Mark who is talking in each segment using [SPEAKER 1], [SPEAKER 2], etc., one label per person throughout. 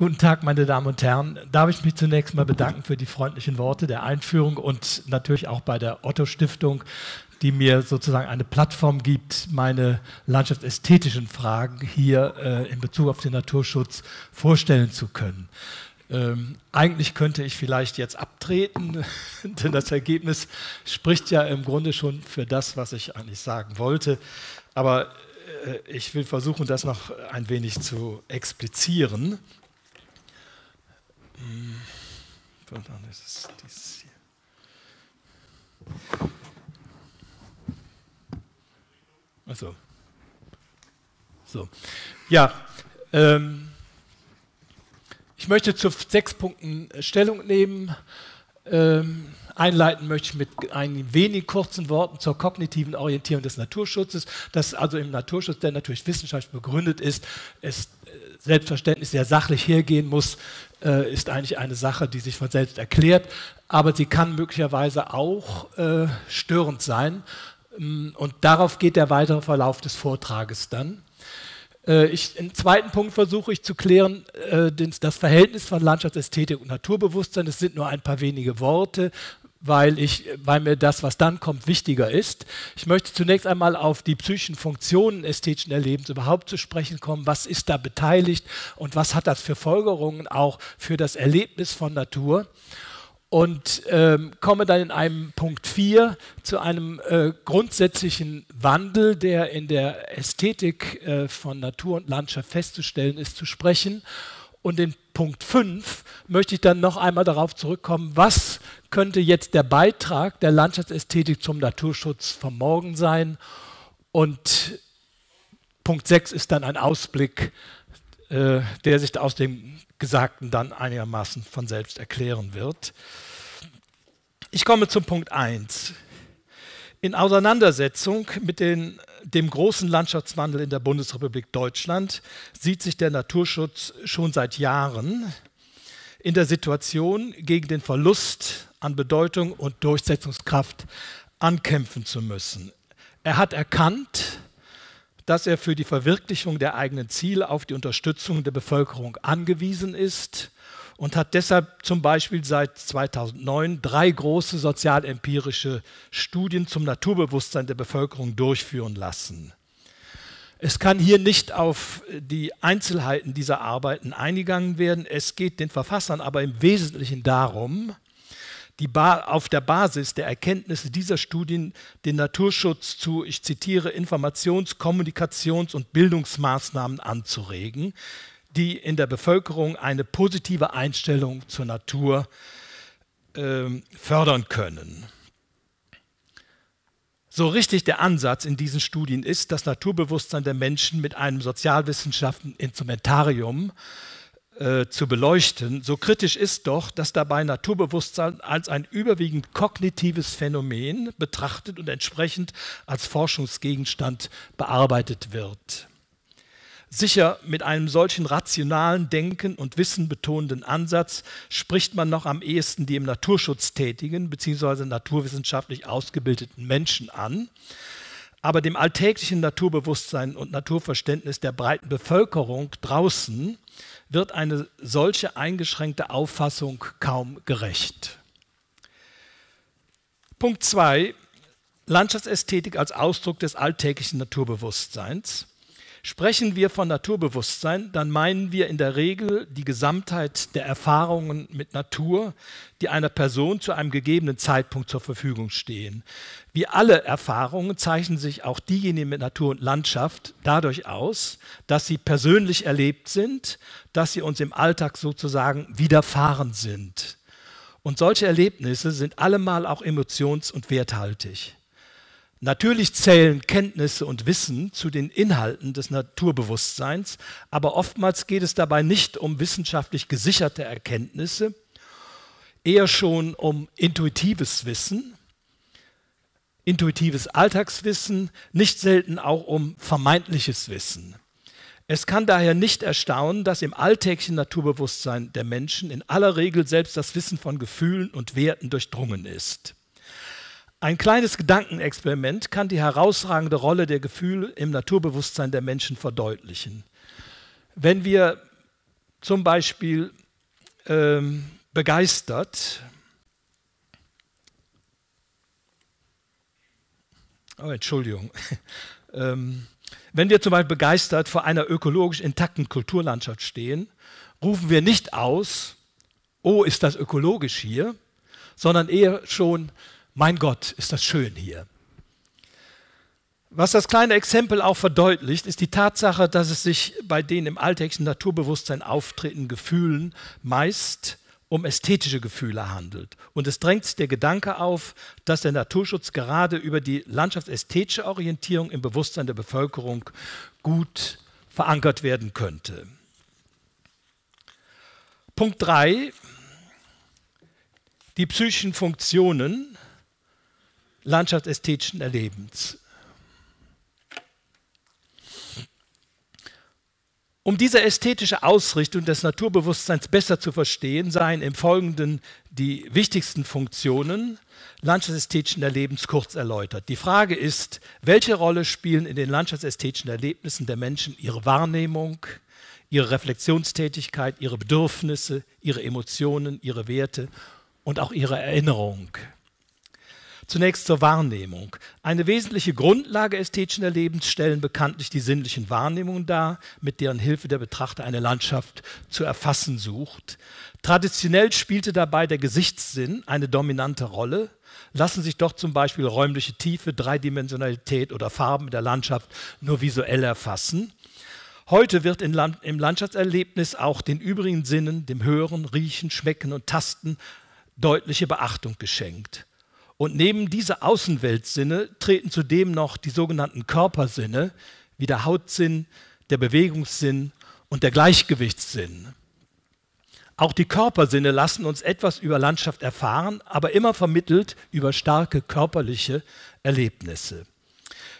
[SPEAKER 1] Guten Tag, meine Damen und Herren. Darf ich mich zunächst mal bedanken für die freundlichen Worte der Einführung und natürlich auch bei der Otto Stiftung, die mir sozusagen eine Plattform gibt, meine landschaftsästhetischen Fragen hier äh, in Bezug auf den Naturschutz vorstellen zu können. Ähm, eigentlich könnte ich vielleicht jetzt abtreten, denn das Ergebnis spricht ja im Grunde schon für das, was ich eigentlich sagen wollte. Aber äh, ich will versuchen, das noch ein wenig zu explizieren. Verdammt, das ist dies hier. Also, so. Ja, ähm, ich möchte zu sechs Punkten äh, Stellung nehmen. Ähm, einleiten möchte ich mit ein wenig kurzen Worten zur kognitiven Orientierung des Naturschutzes, das also im Naturschutz, der natürlich wissenschaftlich begründet ist, es äh, selbstverständlich sehr sachlich hergehen muss, äh, ist eigentlich eine Sache, die sich von selbst erklärt, aber sie kann möglicherweise auch äh, störend sein. Mm, und darauf geht der weitere Verlauf des Vortrages dann. Äh, ich, Im zweiten Punkt versuche ich zu klären äh, das Verhältnis von Landschaftsästhetik und Naturbewusstsein. Es sind nur ein paar wenige Worte, weil, ich, weil mir das, was dann kommt, wichtiger ist. Ich möchte zunächst einmal auf die psychischen Funktionen ästhetischen Erlebens überhaupt zu sprechen kommen. Was ist da beteiligt und was hat das für Folgerungen auch für das Erlebnis von Natur? Und ähm, komme dann in einem Punkt 4 zu einem äh, grundsätzlichen Wandel, der in der Ästhetik äh, von Natur und Landschaft festzustellen ist, zu sprechen. Und in Punkt 5 möchte ich dann noch einmal darauf zurückkommen, was könnte jetzt der Beitrag der Landschaftsästhetik zum Naturschutz von morgen sein. Und Punkt 6 ist dann ein Ausblick, äh, der sich aus dem Gesagten dann einigermaßen von selbst erklären wird. Ich komme zum Punkt 1. In Auseinandersetzung mit den dem großen Landschaftswandel in der Bundesrepublik Deutschland sieht sich der Naturschutz schon seit Jahren in der Situation, gegen den Verlust an Bedeutung und Durchsetzungskraft ankämpfen zu müssen. Er hat erkannt, dass er für die Verwirklichung der eigenen Ziele auf die Unterstützung der Bevölkerung angewiesen ist und hat deshalb zum Beispiel seit 2009 drei große sozialempirische Studien zum Naturbewusstsein der Bevölkerung durchführen lassen. Es kann hier nicht auf die Einzelheiten dieser Arbeiten eingegangen werden. Es geht den Verfassern aber im Wesentlichen darum, auf der Basis der Erkenntnisse dieser Studien den Naturschutz zu, ich zitiere, Informations-, Kommunikations- und Bildungsmaßnahmen anzuregen, die in der Bevölkerung eine positive Einstellung zur Natur ähm, fördern können. So richtig der Ansatz in diesen Studien ist, das Naturbewusstsein der Menschen mit einem sozialwissenschaftlichen Instrumentarium äh, zu beleuchten, so kritisch ist doch, dass dabei Naturbewusstsein als ein überwiegend kognitives Phänomen betrachtet und entsprechend als Forschungsgegenstand bearbeitet wird. Sicher, mit einem solchen rationalen Denken und Wissen betonenden Ansatz spricht man noch am ehesten die im Naturschutz tätigen bzw. naturwissenschaftlich ausgebildeten Menschen an. Aber dem alltäglichen Naturbewusstsein und Naturverständnis der breiten Bevölkerung draußen wird eine solche eingeschränkte Auffassung kaum gerecht. Punkt 2. Landschaftsästhetik als Ausdruck des alltäglichen Naturbewusstseins. Sprechen wir von Naturbewusstsein, dann meinen wir in der Regel die Gesamtheit der Erfahrungen mit Natur, die einer Person zu einem gegebenen Zeitpunkt zur Verfügung stehen. Wie alle Erfahrungen zeichnen sich auch diejenigen mit Natur und Landschaft dadurch aus, dass sie persönlich erlebt sind, dass sie uns im Alltag sozusagen widerfahren sind. Und solche Erlebnisse sind allemal auch emotions- und werthaltig. Natürlich zählen Kenntnisse und Wissen zu den Inhalten des Naturbewusstseins, aber oftmals geht es dabei nicht um wissenschaftlich gesicherte Erkenntnisse, eher schon um intuitives Wissen, intuitives Alltagswissen, nicht selten auch um vermeintliches Wissen. Es kann daher nicht erstaunen, dass im alltäglichen Naturbewusstsein der Menschen in aller Regel selbst das Wissen von Gefühlen und Werten durchdrungen ist. Ein kleines Gedankenexperiment kann die herausragende Rolle der Gefühle im Naturbewusstsein der Menschen verdeutlichen. Wenn wir zum Beispiel ähm, begeistert, oh, Entschuldigung, ähm, wenn wir zum Beispiel begeistert vor einer ökologisch intakten Kulturlandschaft stehen, rufen wir nicht aus, oh, ist das ökologisch hier, sondern eher schon, mein Gott, ist das schön hier. Was das kleine Exempel auch verdeutlicht, ist die Tatsache, dass es sich bei den im alltäglichen Naturbewusstsein auftretenden Gefühlen meist um ästhetische Gefühle handelt. Und es drängt der Gedanke auf, dass der Naturschutz gerade über die landschaftsästhetische Orientierung im Bewusstsein der Bevölkerung gut verankert werden könnte. Punkt 3. Die psychischen Funktionen landschaftsästhetischen Erlebens. Um diese ästhetische Ausrichtung des Naturbewusstseins besser zu verstehen, seien im Folgenden die wichtigsten Funktionen landschaftsästhetischen Erlebens kurz erläutert. Die Frage ist, welche Rolle spielen in den landschaftsästhetischen Erlebnissen der Menschen ihre Wahrnehmung, ihre Reflexionstätigkeit, ihre Bedürfnisse, ihre Emotionen, ihre Werte und auch ihre Erinnerung? Zunächst zur Wahrnehmung. Eine wesentliche Grundlage ästhetischer Lebens stellen bekanntlich die sinnlichen Wahrnehmungen dar, mit deren Hilfe der Betrachter eine Landschaft zu erfassen sucht. Traditionell spielte dabei der Gesichtssinn eine dominante Rolle. Lassen sich doch zum Beispiel räumliche Tiefe, Dreidimensionalität oder Farben in der Landschaft nur visuell erfassen. Heute wird Land im Landschaftserlebnis auch den übrigen Sinnen, dem Hören, Riechen, Schmecken und Tasten, deutliche Beachtung geschenkt. Und neben diese Außenweltsinne treten zudem noch die sogenannten Körpersinne, wie der Hautsinn, der Bewegungssinn und der Gleichgewichtssinn. Auch die Körpersinne lassen uns etwas über Landschaft erfahren, aber immer vermittelt über starke körperliche Erlebnisse.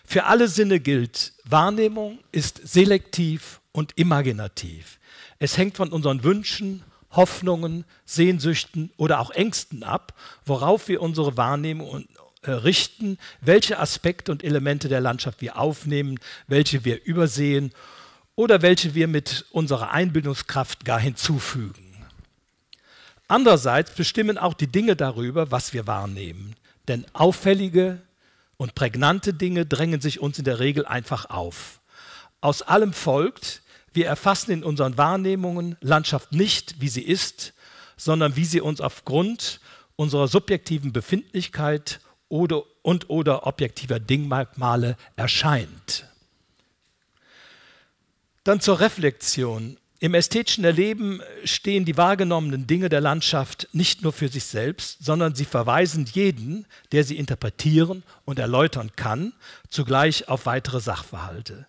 [SPEAKER 1] Für alle Sinne gilt, Wahrnehmung ist selektiv und imaginativ. Es hängt von unseren Wünschen, Hoffnungen, Sehnsüchten oder auch Ängsten ab, worauf wir unsere Wahrnehmung äh, richten, welche Aspekte und Elemente der Landschaft wir aufnehmen, welche wir übersehen oder welche wir mit unserer Einbildungskraft gar hinzufügen. Andererseits bestimmen auch die Dinge darüber, was wir wahrnehmen, denn auffällige und prägnante Dinge drängen sich uns in der Regel einfach auf. Aus allem folgt, wir erfassen in unseren Wahrnehmungen Landschaft nicht, wie sie ist, sondern wie sie uns aufgrund unserer subjektiven Befindlichkeit oder, und oder objektiver Dingmerkmale erscheint. Dann zur Reflexion. Im ästhetischen Erleben stehen die wahrgenommenen Dinge der Landschaft nicht nur für sich selbst, sondern sie verweisen jeden, der sie interpretieren und erläutern kann, zugleich auf weitere Sachverhalte.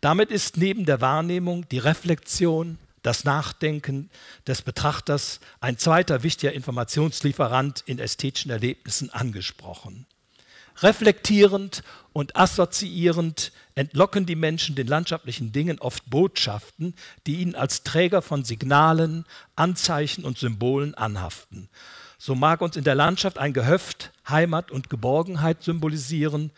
[SPEAKER 1] Damit ist neben der Wahrnehmung die Reflexion, das Nachdenken des Betrachters ein zweiter wichtiger Informationslieferant in ästhetischen Erlebnissen angesprochen. Reflektierend und assoziierend entlocken die Menschen den landschaftlichen Dingen oft Botschaften, die ihnen als Träger von Signalen, Anzeichen und Symbolen anhaften. So mag uns in der Landschaft ein Gehöft Heimat und Geborgenheit symbolisieren,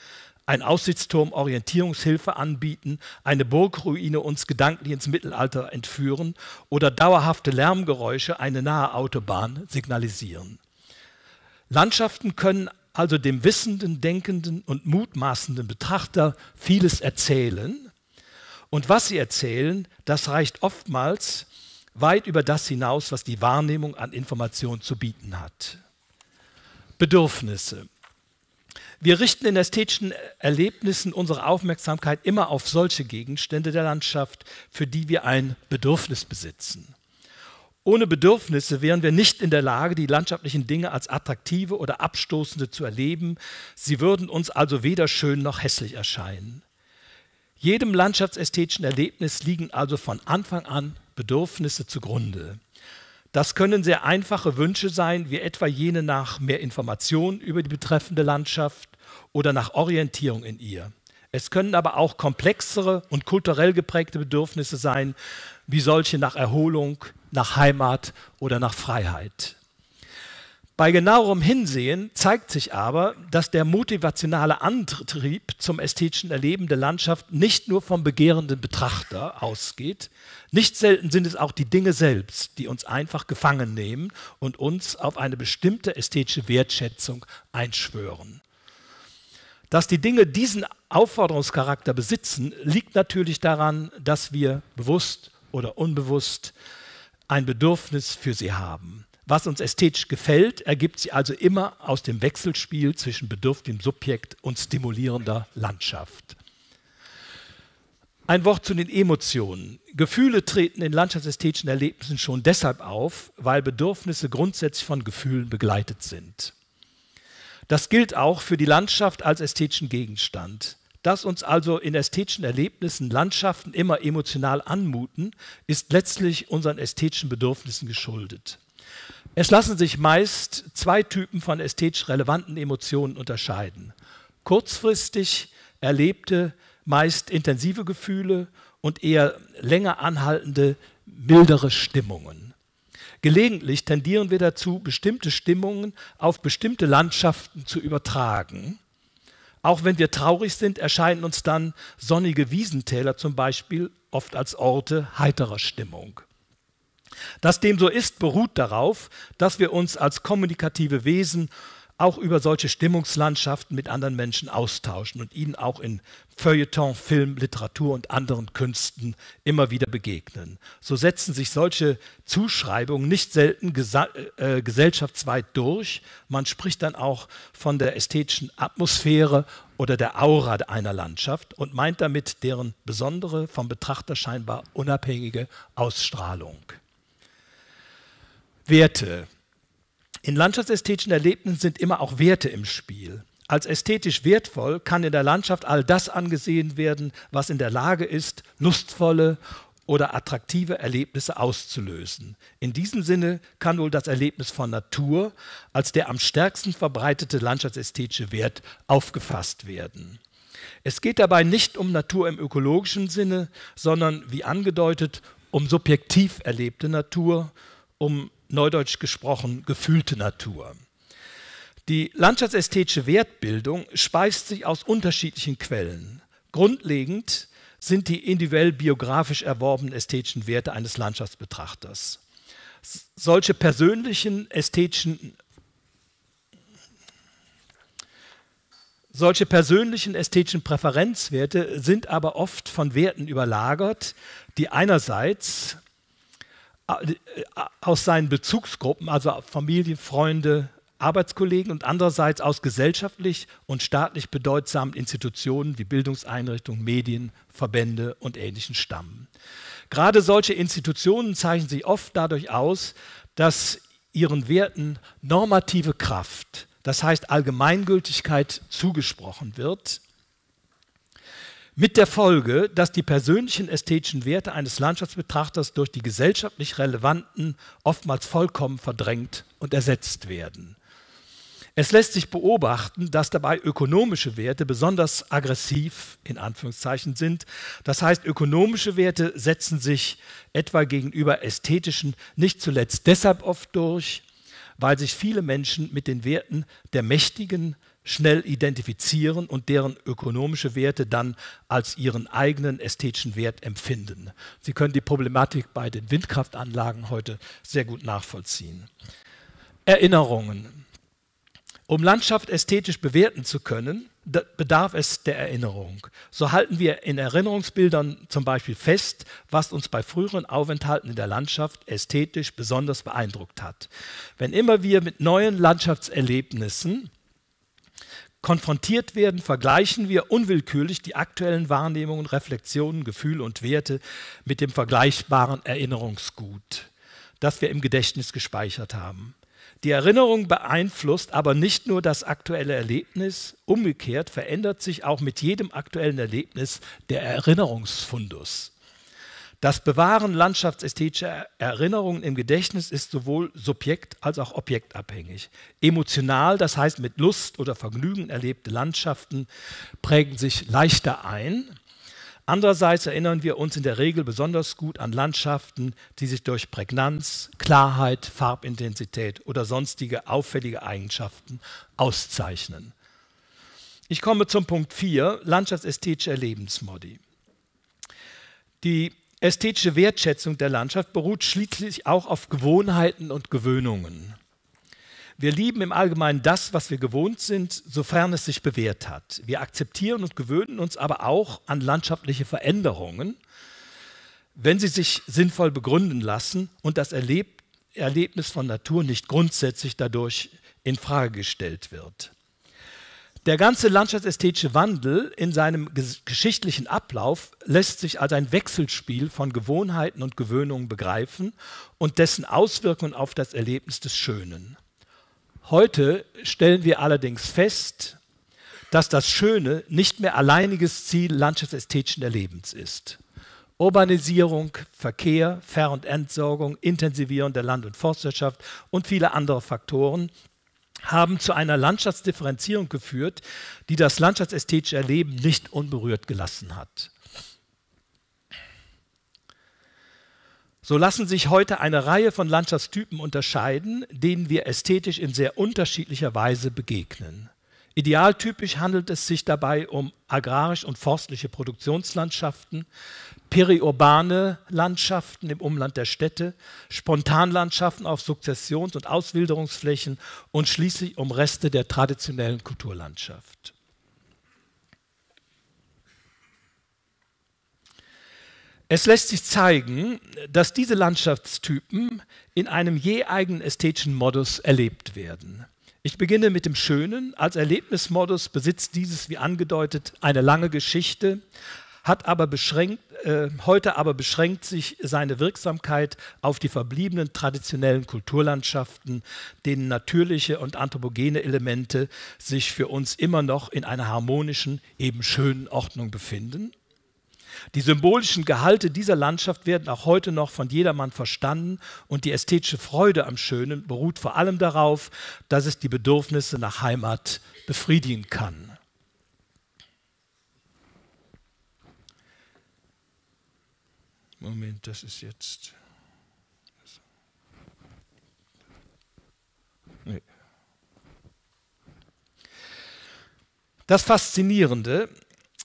[SPEAKER 1] ein Aussichtsturm Orientierungshilfe anbieten, eine Burgruine uns gedanklich ins Mittelalter entführen oder dauerhafte Lärmgeräusche eine nahe Autobahn signalisieren. Landschaften können also dem wissenden, denkenden und mutmaßenden Betrachter vieles erzählen. Und was sie erzählen, das reicht oftmals weit über das hinaus, was die Wahrnehmung an Informationen zu bieten hat. Bedürfnisse. Wir richten in ästhetischen Erlebnissen unsere Aufmerksamkeit immer auf solche Gegenstände der Landschaft, für die wir ein Bedürfnis besitzen. Ohne Bedürfnisse wären wir nicht in der Lage, die landschaftlichen Dinge als attraktive oder abstoßende zu erleben. Sie würden uns also weder schön noch hässlich erscheinen. Jedem landschaftsästhetischen Erlebnis liegen also von Anfang an Bedürfnisse zugrunde. Das können sehr einfache Wünsche sein, wie etwa jene nach mehr Informationen über die betreffende Landschaft oder nach Orientierung in ihr. Es können aber auch komplexere und kulturell geprägte Bedürfnisse sein, wie solche nach Erholung, nach Heimat oder nach Freiheit. Bei genauerem Hinsehen zeigt sich aber, dass der motivationale Antrieb zum ästhetischen Erleben der Landschaft nicht nur vom begehrenden Betrachter ausgeht, nicht selten sind es auch die Dinge selbst, die uns einfach gefangen nehmen und uns auf eine bestimmte ästhetische Wertschätzung einschwören. Dass die Dinge diesen Aufforderungscharakter besitzen, liegt natürlich daran, dass wir bewusst oder unbewusst ein Bedürfnis für sie haben. Was uns ästhetisch gefällt, ergibt sich also immer aus dem Wechselspiel zwischen bedürftigem Subjekt und stimulierender Landschaft. Ein Wort zu den Emotionen. Gefühle treten in landschaftsästhetischen Erlebnissen schon deshalb auf, weil Bedürfnisse grundsätzlich von Gefühlen begleitet sind. Das gilt auch für die Landschaft als ästhetischen Gegenstand. Dass uns also in ästhetischen Erlebnissen Landschaften immer emotional anmuten, ist letztlich unseren ästhetischen Bedürfnissen geschuldet. Es lassen sich meist zwei Typen von ästhetisch relevanten Emotionen unterscheiden. Kurzfristig erlebte meist intensive Gefühle und eher länger anhaltende, mildere Stimmungen. Gelegentlich tendieren wir dazu, bestimmte Stimmungen auf bestimmte Landschaften zu übertragen. Auch wenn wir traurig sind, erscheinen uns dann sonnige Wiesentäler zum Beispiel oft als Orte heiterer Stimmung. Dass dem so ist, beruht darauf, dass wir uns als kommunikative Wesen auch über solche Stimmungslandschaften mit anderen Menschen austauschen und ihnen auch in Feuilleton, Film, Literatur und anderen Künsten immer wieder begegnen. So setzen sich solche Zuschreibungen nicht selten äh, äh, gesellschaftsweit durch. Man spricht dann auch von der ästhetischen Atmosphäre oder der Aura einer Landschaft und meint damit deren besondere, vom Betrachter scheinbar unabhängige Ausstrahlung. Werte. In landschaftsästhetischen Erlebnissen sind immer auch Werte im Spiel. Als ästhetisch wertvoll kann in der Landschaft all das angesehen werden, was in der Lage ist, lustvolle oder attraktive Erlebnisse auszulösen. In diesem Sinne kann wohl das Erlebnis von Natur als der am stärksten verbreitete landschaftsästhetische Wert aufgefasst werden. Es geht dabei nicht um Natur im ökologischen Sinne, sondern, wie angedeutet, um subjektiv erlebte Natur, um neudeutsch gesprochen gefühlte Natur. Die landschaftsästhetische Wertbildung speist sich aus unterschiedlichen Quellen. Grundlegend sind die individuell biografisch erworbenen ästhetischen Werte eines Landschaftsbetrachters. Solche persönlichen ästhetischen Solche persönlichen ästhetischen Präferenzwerte sind aber oft von Werten überlagert, die einerseits aus seinen Bezugsgruppen, also Familie, Freunde, Arbeitskollegen und andererseits aus gesellschaftlich und staatlich bedeutsamen Institutionen wie Bildungseinrichtungen, Medien, Verbände und ähnlichen stammen. Gerade solche Institutionen zeichnen sich oft dadurch aus, dass ihren Werten normative Kraft, das heißt Allgemeingültigkeit, zugesprochen wird mit der Folge, dass die persönlichen ästhetischen Werte eines Landschaftsbetrachters durch die gesellschaftlich relevanten oftmals vollkommen verdrängt und ersetzt werden. Es lässt sich beobachten, dass dabei ökonomische Werte besonders aggressiv in Anführungszeichen sind. Das heißt, ökonomische Werte setzen sich etwa gegenüber ästhetischen nicht zuletzt deshalb oft durch, weil sich viele Menschen mit den Werten der Mächtigen schnell identifizieren und deren ökonomische Werte dann als ihren eigenen ästhetischen Wert empfinden. Sie können die Problematik bei den Windkraftanlagen heute sehr gut nachvollziehen. Erinnerungen. Um Landschaft ästhetisch bewerten zu können, bedarf es der Erinnerung. So halten wir in Erinnerungsbildern zum Beispiel fest, was uns bei früheren Aufenthalten in der Landschaft ästhetisch besonders beeindruckt hat. Wenn immer wir mit neuen Landschaftserlebnissen konfrontiert werden, vergleichen wir unwillkürlich die aktuellen Wahrnehmungen, Reflexionen, Gefühle und Werte mit dem vergleichbaren Erinnerungsgut, das wir im Gedächtnis gespeichert haben. Die Erinnerung beeinflusst aber nicht nur das aktuelle Erlebnis, umgekehrt verändert sich auch mit jedem aktuellen Erlebnis der Erinnerungsfundus. Das Bewahren landschaftsästhetischer Erinnerungen im Gedächtnis ist sowohl subjekt- als auch objektabhängig. Emotional, das heißt mit Lust oder Vergnügen erlebte Landschaften prägen sich leichter ein. Andererseits erinnern wir uns in der Regel besonders gut an Landschaften, die sich durch Prägnanz, Klarheit, Farbintensität oder sonstige auffällige Eigenschaften auszeichnen. Ich komme zum Punkt 4, landschaftsästhetische Erlebensmodi. Die Ästhetische Wertschätzung der Landschaft beruht schließlich auch auf Gewohnheiten und Gewöhnungen. Wir lieben im Allgemeinen das, was wir gewohnt sind, sofern es sich bewährt hat. Wir akzeptieren und gewöhnen uns aber auch an landschaftliche Veränderungen, wenn sie sich sinnvoll begründen lassen und das Erleb Erlebnis von Natur nicht grundsätzlich dadurch in Frage gestellt wird. Der ganze landschaftsästhetische Wandel in seinem geschichtlichen Ablauf lässt sich als ein Wechselspiel von Gewohnheiten und Gewöhnungen begreifen und dessen Auswirkungen auf das Erlebnis des Schönen. Heute stellen wir allerdings fest, dass das Schöne nicht mehr alleiniges Ziel landschaftsästhetischen Erlebens ist. Urbanisierung, Verkehr, Ver- und Entsorgung, Intensivierung der Land- und Forstwirtschaft und viele andere Faktoren haben zu einer Landschaftsdifferenzierung geführt, die das landschaftsästhetische Erleben nicht unberührt gelassen hat. So lassen sich heute eine Reihe von Landschaftstypen unterscheiden, denen wir ästhetisch in sehr unterschiedlicher Weise begegnen. Idealtypisch handelt es sich dabei um agrarisch und forstliche Produktionslandschaften, periurbane Landschaften im Umland der Städte, Spontanlandschaften auf Sukzessions- und Auswilderungsflächen und schließlich um Reste der traditionellen Kulturlandschaft. Es lässt sich zeigen, dass diese Landschaftstypen in einem je eigenen ästhetischen Modus erlebt werden. Ich beginne mit dem Schönen. Als Erlebnismodus besitzt dieses, wie angedeutet, eine lange Geschichte, hat aber beschränkt, äh, heute aber beschränkt sich seine Wirksamkeit auf die verbliebenen traditionellen Kulturlandschaften, denen natürliche und anthropogene Elemente sich für uns immer noch in einer harmonischen, eben schönen Ordnung befinden. Die symbolischen Gehalte dieser Landschaft werden auch heute noch von jedermann verstanden und die ästhetische Freude am Schönen beruht vor allem darauf, dass es die Bedürfnisse nach Heimat befriedigen kann. Moment, das ist jetzt. Das Faszinierende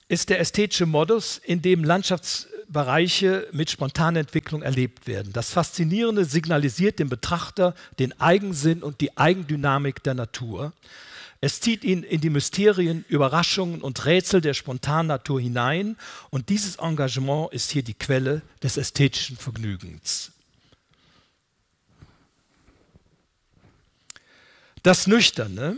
[SPEAKER 1] ist der ästhetische Modus, in dem Landschaftsbereiche mit spontaner Entwicklung erlebt werden. Das Faszinierende signalisiert dem Betrachter den Eigensinn und die Eigendynamik der Natur. Es zieht ihn in die Mysterien, Überraschungen und Rätsel der spontanen Natur hinein und dieses Engagement ist hier die Quelle des ästhetischen Vergnügens. Das Nüchterne,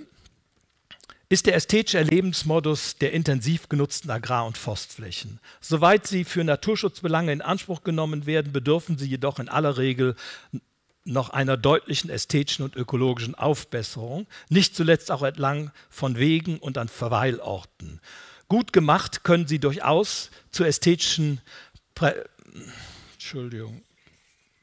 [SPEAKER 1] ist der ästhetische Erlebensmodus der intensiv genutzten Agrar- und Forstflächen. Soweit sie für Naturschutzbelange in Anspruch genommen werden, bedürfen sie jedoch in aller Regel noch einer deutlichen ästhetischen und ökologischen Aufbesserung, nicht zuletzt auch entlang von Wegen und an Verweilorten. Gut gemacht können sie durchaus zur ästhetischen Prä Entschuldigung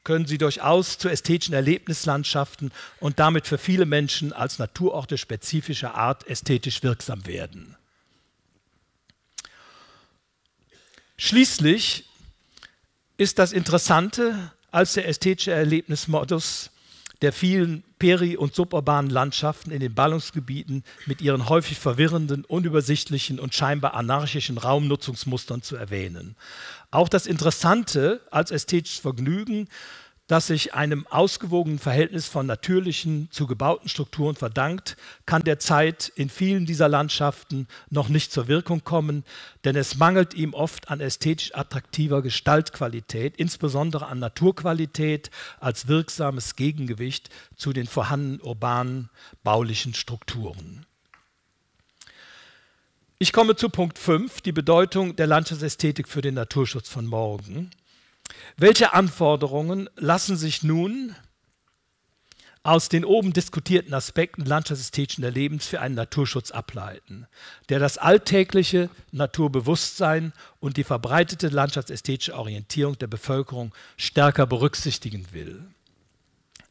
[SPEAKER 1] können sie durchaus zu ästhetischen Erlebnislandschaften und damit für viele Menschen als Naturorte spezifischer Art ästhetisch wirksam werden. Schließlich ist das Interessante als der ästhetische Erlebnismodus der vielen peri- und suburbanen Landschaften in den Ballungsgebieten mit ihren häufig verwirrenden, unübersichtlichen und scheinbar anarchischen Raumnutzungsmustern zu erwähnen. Auch das Interessante als ästhetisches Vergnügen das sich einem ausgewogenen Verhältnis von natürlichen zu gebauten Strukturen verdankt, kann derzeit in vielen dieser Landschaften noch nicht zur Wirkung kommen, denn es mangelt ihm oft an ästhetisch attraktiver Gestaltqualität, insbesondere an Naturqualität als wirksames Gegengewicht zu den vorhandenen urbanen baulichen Strukturen. Ich komme zu Punkt 5, die Bedeutung der Landschaftsästhetik für den Naturschutz von morgen. Welche Anforderungen lassen sich nun aus den oben diskutierten Aspekten landschaftsästhetischen Erlebens für einen Naturschutz ableiten, der das alltägliche Naturbewusstsein und die verbreitete landschaftsästhetische Orientierung der Bevölkerung stärker berücksichtigen will.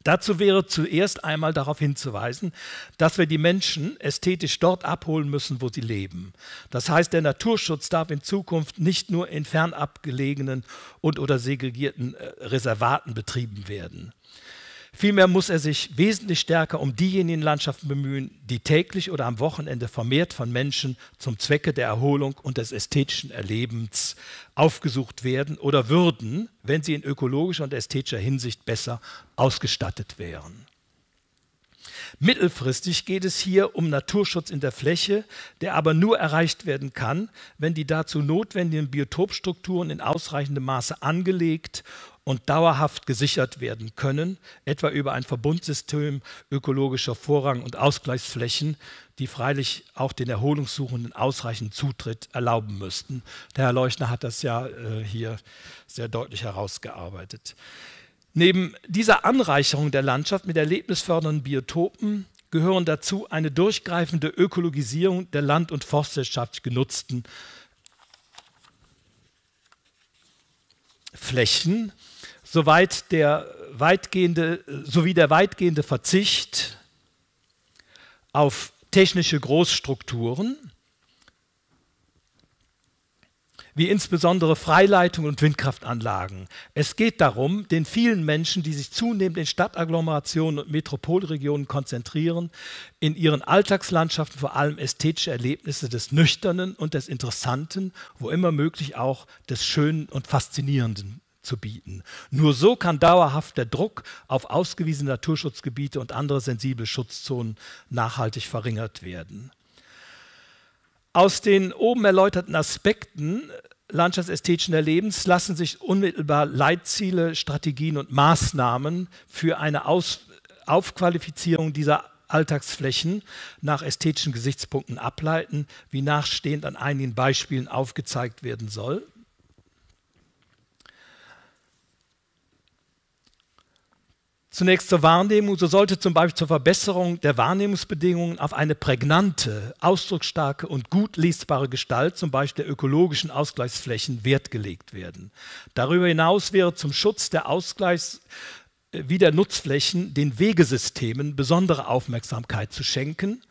[SPEAKER 1] Dazu wäre zuerst einmal darauf hinzuweisen, dass wir die Menschen ästhetisch dort abholen müssen, wo sie leben. Das heißt, der Naturschutz darf in Zukunft nicht nur in fernabgelegenen und oder segregierten äh, Reservaten betrieben werden. Vielmehr muss er sich wesentlich stärker um diejenigen Landschaften bemühen, die täglich oder am Wochenende vermehrt von Menschen zum Zwecke der Erholung und des ästhetischen Erlebens aufgesucht werden oder würden, wenn sie in ökologischer und ästhetischer Hinsicht besser ausgestattet wären. Mittelfristig geht es hier um Naturschutz in der Fläche, der aber nur erreicht werden kann, wenn die dazu notwendigen Biotopstrukturen in ausreichendem Maße angelegt und dauerhaft gesichert werden können, etwa über ein Verbundsystem ökologischer Vorrang und Ausgleichsflächen, die freilich auch den Erholungssuchenden ausreichend Zutritt erlauben müssten. Der Herr Leuchner hat das ja äh, hier sehr deutlich herausgearbeitet. Neben dieser Anreicherung der Landschaft mit erlebnisfördernden Biotopen gehören dazu eine durchgreifende Ökologisierung der Land- und Forstwirtschaft genutzten Flächen, soweit der weitgehende, sowie der weitgehende Verzicht auf technische Großstrukturen wie insbesondere Freileitung und Windkraftanlagen. Es geht darum, den vielen Menschen, die sich zunehmend in Stadtagglomerationen und Metropolregionen konzentrieren, in ihren Alltagslandschaften vor allem ästhetische Erlebnisse des Nüchternen und des Interessanten, wo immer möglich auch des Schönen und Faszinierenden zu bieten. Nur so kann dauerhaft der Druck auf ausgewiesene Naturschutzgebiete und andere sensible Schutzzonen nachhaltig verringert werden. Aus den oben erläuterten Aspekten landschaftsästhetischen Erlebens lassen sich unmittelbar Leitziele, Strategien und Maßnahmen für eine Aus Aufqualifizierung dieser Alltagsflächen nach ästhetischen Gesichtspunkten ableiten, wie nachstehend an einigen Beispielen aufgezeigt werden soll. Zunächst zur Wahrnehmung. So sollte zum Beispiel zur Verbesserung der Wahrnehmungsbedingungen auf eine prägnante, ausdrucksstarke und gut lesbare Gestalt, zum Beispiel der ökologischen Ausgleichsflächen, Wert gelegt werden. Darüber hinaus wäre zum Schutz der Ausgleichs äh, wie der Nutzflächen den Wegesystemen besondere Aufmerksamkeit zu schenken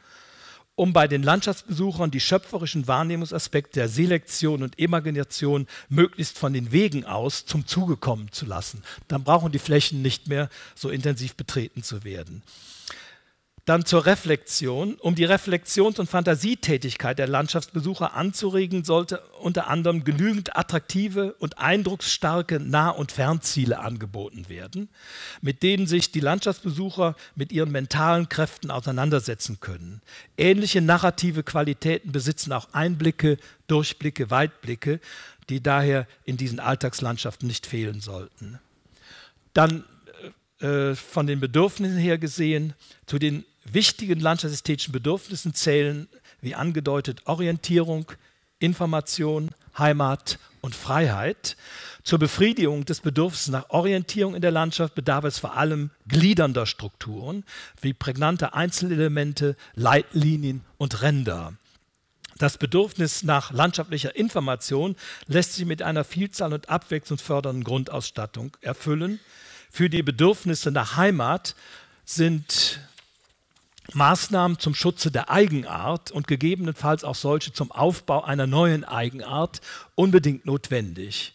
[SPEAKER 1] um bei den Landschaftsbesuchern die schöpferischen Wahrnehmungsaspekte der Selektion und Imagination möglichst von den Wegen aus zum Zuge kommen zu lassen. Dann brauchen die Flächen nicht mehr so intensiv betreten zu werden. Dann zur Reflexion. Um die Reflexions- und Fantasietätigkeit der Landschaftsbesucher anzuregen, sollte unter anderem genügend attraktive und eindrucksstarke Nah- und Fernziele angeboten werden, mit denen sich die Landschaftsbesucher mit ihren mentalen Kräften auseinandersetzen können. Ähnliche narrative Qualitäten besitzen auch Einblicke, Durchblicke, Weitblicke, die daher in diesen Alltagslandschaften nicht fehlen sollten. Dann äh, äh, von den Bedürfnissen her gesehen, zu den wichtigen landschaftsästhetischen Bedürfnissen zählen, wie angedeutet, Orientierung, Information, Heimat und Freiheit. Zur Befriedigung des Bedürfnisses nach Orientierung in der Landschaft bedarf es vor allem gliedernder Strukturen, wie prägnante Einzelelemente, Leitlinien und Ränder. Das Bedürfnis nach landschaftlicher Information lässt sich mit einer Vielzahl und abwechslungsfördernden Grundausstattung erfüllen. Für die Bedürfnisse nach Heimat sind Maßnahmen zum Schutze der Eigenart und gegebenenfalls auch solche zum Aufbau einer neuen Eigenart unbedingt notwendig.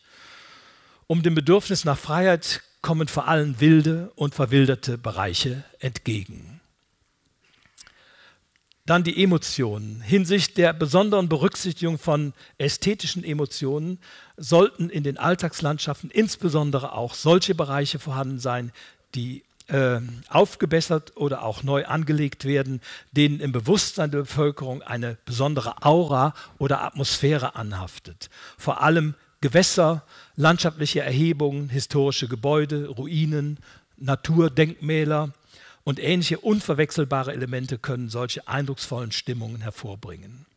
[SPEAKER 1] Um dem Bedürfnis nach Freiheit kommen vor allem wilde und verwilderte Bereiche entgegen. Dann die Emotionen. Hinsicht der besonderen Berücksichtigung von ästhetischen Emotionen sollten in den Alltagslandschaften insbesondere auch solche Bereiche vorhanden sein, die ähm, aufgebessert oder auch neu angelegt werden, denen im Bewusstsein der Bevölkerung eine besondere Aura oder Atmosphäre anhaftet. Vor allem Gewässer, landschaftliche Erhebungen, historische Gebäude, Ruinen, Naturdenkmäler und ähnliche unverwechselbare Elemente können solche eindrucksvollen Stimmungen hervorbringen.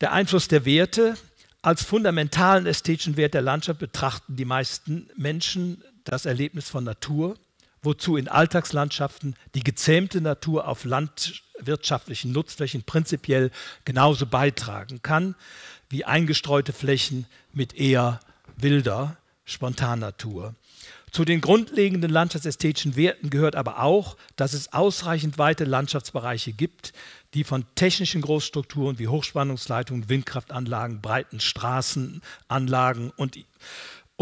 [SPEAKER 1] Der Einfluss der Werte als fundamentalen ästhetischen Wert der Landschaft betrachten die meisten Menschen das Erlebnis von Natur, wozu in Alltagslandschaften die gezähmte Natur auf landwirtschaftlichen Nutzflächen prinzipiell genauso beitragen kann wie eingestreute Flächen mit eher wilder Spontannatur. Zu den grundlegenden landschaftsästhetischen Werten gehört aber auch, dass es ausreichend weite Landschaftsbereiche gibt, die von technischen Großstrukturen wie Hochspannungsleitungen, Windkraftanlagen, breiten Straßenanlagen und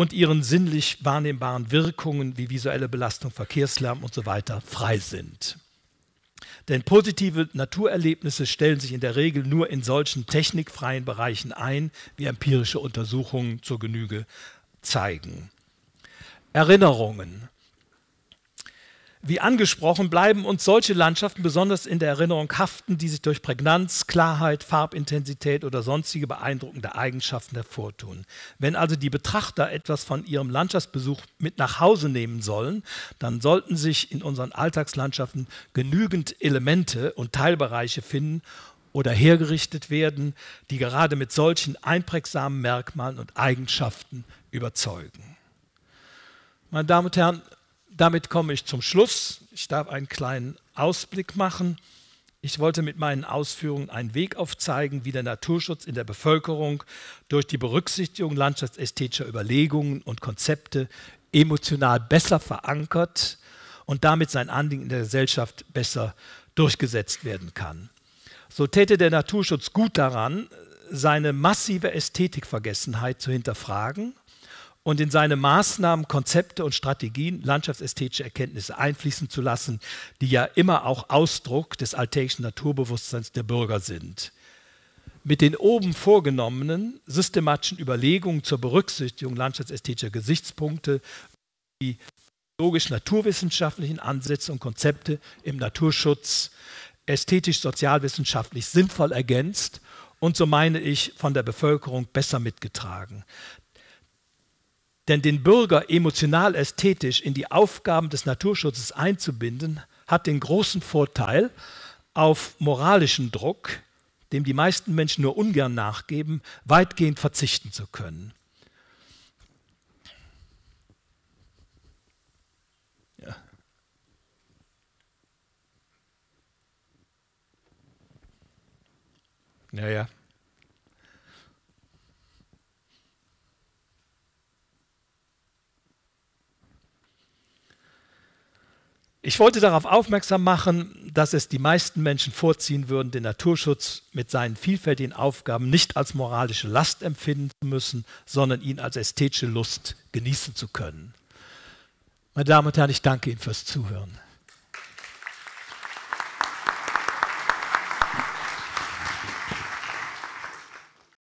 [SPEAKER 1] und ihren sinnlich wahrnehmbaren Wirkungen wie visuelle Belastung, Verkehrslärm und so weiter frei sind. Denn positive Naturerlebnisse stellen sich in der Regel nur in solchen technikfreien Bereichen ein, wie empirische Untersuchungen zur Genüge zeigen. Erinnerungen. Wie angesprochen bleiben uns solche Landschaften besonders in der Erinnerung haften, die sich durch Prägnanz, Klarheit, Farbintensität oder sonstige beeindruckende Eigenschaften hervortun. Wenn also die Betrachter etwas von ihrem Landschaftsbesuch mit nach Hause nehmen sollen, dann sollten sich in unseren Alltagslandschaften genügend Elemente und Teilbereiche finden oder hergerichtet werden, die gerade mit solchen einprägsamen Merkmalen und Eigenschaften überzeugen. Meine Damen und Herren, damit komme ich zum Schluss. Ich darf einen kleinen Ausblick machen. Ich wollte mit meinen Ausführungen einen Weg aufzeigen, wie der Naturschutz in der Bevölkerung durch die Berücksichtigung landschaftsästhetischer Überlegungen und Konzepte emotional besser verankert und damit sein Anliegen in der Gesellschaft besser durchgesetzt werden kann. So täte der Naturschutz gut daran, seine massive Ästhetikvergessenheit zu hinterfragen und in seine Maßnahmen, Konzepte und Strategien landschaftsästhetische Erkenntnisse einfließen zu lassen, die ja immer auch Ausdruck des alltäglichen Naturbewusstseins der Bürger sind. Mit den oben vorgenommenen systematischen Überlegungen zur Berücksichtigung landschaftsästhetischer Gesichtspunkte, die logisch-naturwissenschaftlichen Ansätze und Konzepte im Naturschutz ästhetisch-sozialwissenschaftlich sinnvoll ergänzt und so meine ich von der Bevölkerung besser mitgetragen. Denn den Bürger emotional ästhetisch in die Aufgaben des Naturschutzes einzubinden, hat den großen Vorteil, auf moralischen Druck, dem die meisten Menschen nur ungern nachgeben, weitgehend verzichten zu können. Ja. Naja. Ja. Ich wollte darauf aufmerksam machen, dass es die meisten Menschen vorziehen würden, den Naturschutz mit seinen vielfältigen Aufgaben nicht als moralische Last empfinden zu müssen, sondern ihn als ästhetische Lust genießen zu können. Meine Damen und Herren, ich danke Ihnen fürs Zuhören.